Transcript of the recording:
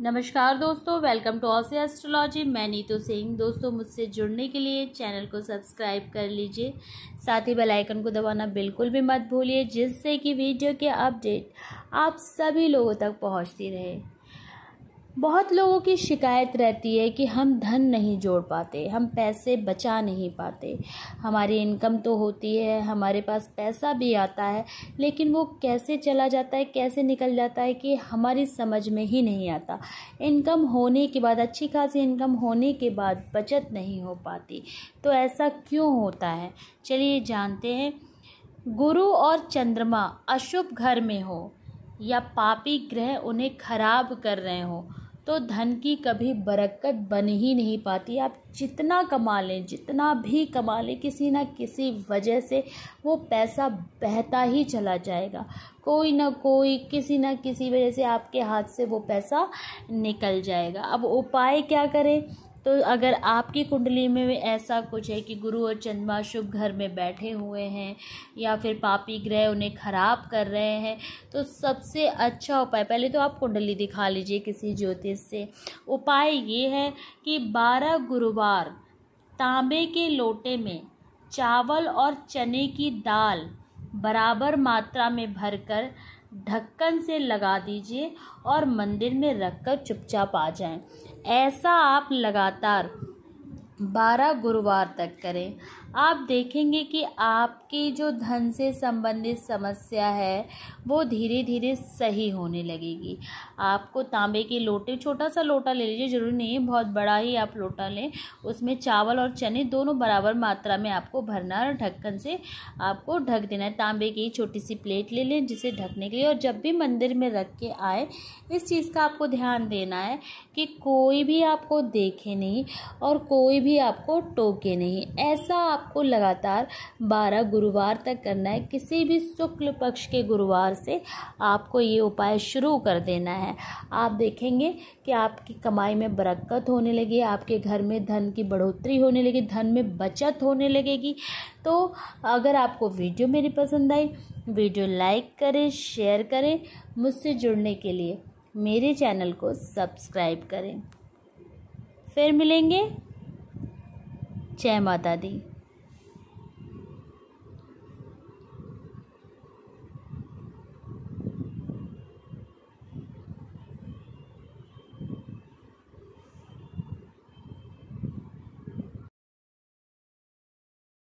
नमस्कार दोस्तों welcome to ऑसे astrology मैं नीतू सिंह दोस्तों मुझसे जुड़ने के लिए चैनल को सब्सक्राइब कर लीजिए साथ ही बेल आइकन को दबाना बिल्कुल भी मत भूलिए जिससे कि वीडियो के अपडेट आप सभी लोगों तक पहुंचती रहे बहुत लोगों की शिकायत रहती है कि हम धन नहीं जोड़ पाते हम पैसे बचा नहीं पाते हमारी इनकम तो होती है हमारे पास पैसा भी आता है लेकिन वो कैसे चला जाता है कैसे निकल जाता है कि हमारी समझ में ही नहीं आता इनकम होने के बाद अच्छी खासी इनकम होने के बाद बचत नहीं हो पाती तो ऐसा क्यों होता है चलिए जानते हैं गुरु और चंद्रमा अशुभ घर में हो या पापी ग्रह उन्हें खराब कर रहे हों तो धन की कभी बरकत बन ही नहीं पाती आप जितना कमा लें जितना भी कमा लें किसी ना किसी वजह से वो पैसा बहता ही चला जाएगा कोई ना कोई किसी ना किसी वजह से आपके हाथ से वो पैसा निकल जाएगा अब उपाय क्या करें तो अगर आपकी कुंडली में ऐसा कुछ है कि गुरु और चंद्रमा शुभ घर में बैठे हुए हैं या फिर पापी ग्रह उन्हें ख़राब कर रहे हैं तो सबसे अच्छा उपाय पहले तो आप कुंडली दिखा लीजिए किसी ज्योतिष से उपाय ये है कि बारह गुरुवार तांबे के लोटे में चावल और चने की दाल बराबर मात्रा में भरकर ढक्कन से लगा दीजिए और मंदिर में रखकर चुपचाप आ जाएं ऐसा आप लगातार बारह गुरुवार तक करें आप देखेंगे कि आपकी जो धन से संबंधित समस्या है वो धीरे धीरे सही होने लगेगी आपको तांबे के लोटे छोटा सा लोटा ले लीजिए जरूरी नहीं है बहुत बड़ा ही आप लोटा लें उसमें चावल और चने दोनों बराबर मात्रा में आपको भरना और ढक्कन से आपको ढक देना है तांबे की छोटी सी प्लेट ले लें जिसे ढकने के लिए और जब भी मंदिर में रख के आए इस चीज़ का आपको ध्यान देना है कि कोई भी आपको देखे नहीं और कोई भी भी आपको टोके नहीं ऐसा आपको लगातार बारह गुरुवार तक करना है किसी भी शुक्ल पक्ष के गुरुवार से आपको ये उपाय शुरू कर देना है आप देखेंगे कि आपकी कमाई में बरक्क़त होने लगी आपके घर में धन की बढ़ोतरी होने लगी धन में बचत होने लगेगी तो अगर आपको वीडियो मेरी पसंद आई वीडियो लाइक करें शेयर करें मुझसे जुड़ने के लिए मेरे चैनल को सब्सक्राइब करें फिर मिलेंगे जय माता दी